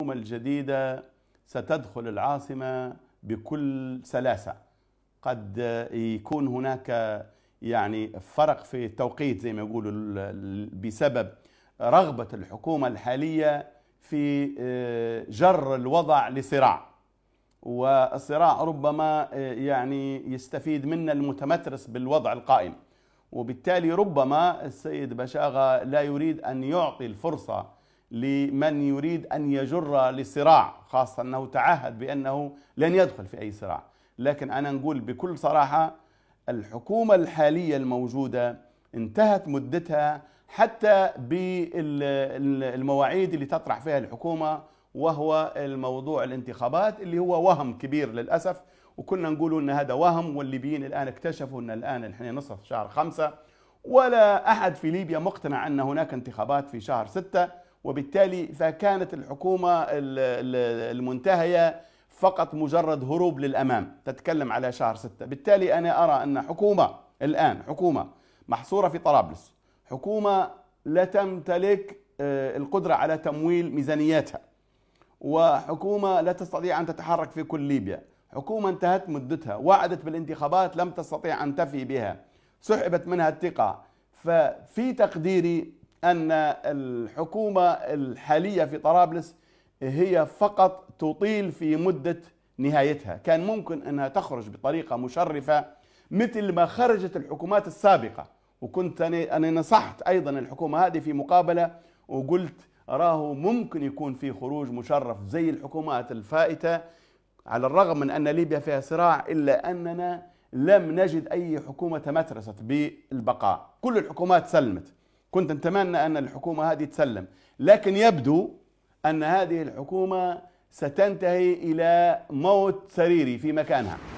الحكومة الجديدة ستدخل العاصمة بكل سلاسة قد يكون هناك يعني فرق في التوقيت زي ما يقولوا بسبب رغبة الحكومة الحالية في آه، جر الوضع لصراع والصراع ربما آه، يعني يستفيد منا المتمترس بالوضع القائم وبالتالي ربما السيد بشاغة لا يريد أن يعطي الفرصة لمن يريد أن يجر لصراع خاصة أنه تعهد بأنه لن يدخل في أي صراع لكن أنا نقول بكل صراحة الحكومة الحالية الموجودة انتهت مدتها حتى بالمواعيد اللي تطرح فيها الحكومة وهو الموضوع الانتخابات اللي هو وهم كبير للأسف وكنا نقول ان هذا وهم والليبيين الان اكتشفوا ان الان احنا نصف شهر خمسة ولا احد في ليبيا مقتنع ان هناك انتخابات في شهر ستة وبالتالي فكانت الحكومة المنتهية فقط مجرد هروب للأمام تتكلم على شهر ستة بالتالي أنا أرى أن حكومة الآن حكومة محصورة في طرابلس حكومة لا تمتلك آه، القدرة على تمويل ميزانياتها وحكومة لا تستطيع أن تتحرك في كل ليبيا حكومة انتهت مدتها وعدت بالانتخابات لم تستطيع أن تفي بها سحبت منها الثقة ففي تقديري أن الحكومة الحالية في طرابلس هي فقط تطيل في مدة نهايتها كان ممكن أنها تخرج بطريقة مشرفة مثل ما خرجت الحكومات السابقة وكنت أنا نصحت أيضا الحكومة هذه في مقابلة وقلت راهو ممكن يكون في خروج مشرف زي الحكومات الفائتة على الرغم من أن ليبيا فيها صراع إلا أننا لم نجد أي حكومة تمترست بالبقاء كل الحكومات سلمت كنت أتمنى أن الحكومة هذه تسلم لكن يبدو أن هذه الحكومة ستنتهي إلى موت سريري في مكانها